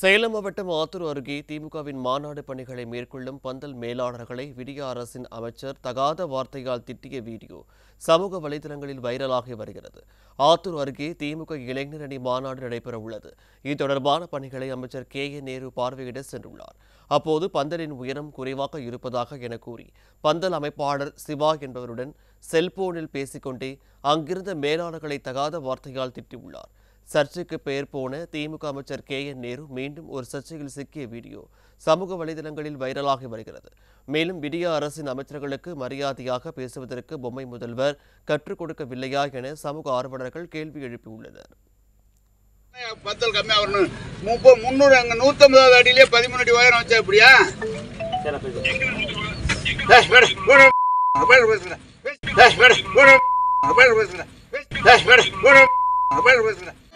சேலம் மாவட்டம் ஆத்தூர் அருகே திமுகவின் மாநாடு பணிகளை மேற்கொள்ளும் பந்தல் மேலாளர்களை விடிய அரசின் அமைச்சர் தகாத வார்த்தையால் திட்டிய வீடியோ சமூக வலைதளங்களில் வைரலாகி வருகிறது ஆத்தூர் அருகே திமுக இளைஞர் அணி மாநாடு நடைபெற உள்ளது இது தொடர்பான பணிகளை அமைச்சர் கே ஏ நேரு பார்வையிட சென்றுள்ளார் அப்போது பந்தலின் உயரம் குறைவாக இருப்பதாக என கூறி பந்தல் அமைப்பாளர் சிவா என்பவருடன் செல்போனில் பேசிக்கொண்டே அங்கிருந்த மேலாளர்களை தகாத வார்த்தையால் திட்டியுள்ளார் சர்ச்சைக்கு பெயர் போன திமுக அமைச்சர் கே என் நேரு மீண்டும் ஒரு சர்ச்சையில் சிக்கிய வீடியோ சமூக வலைதளங்களில் வைரலாகி வருகிறது மேலும் விடிய அரசின் அமைச்சர்களுக்கு மரியாதையாக பேசுவதற்கு பொம்மை முதல்வர் கற்றுக் கொடுக்கவில்லையா என சமூக ஆர்வலர்கள் கேள்வி எழுப்பியுள்ளனர் பத்தல் வரணும் முப்பது முந்நூறு அங்கே நூற்றம்பதாவது அடியிலே பதிமூணு அடி உயரம் வச்சா இப்படியா பேசுகிறேன் பேசுகிறேன் பேசுகிறேன்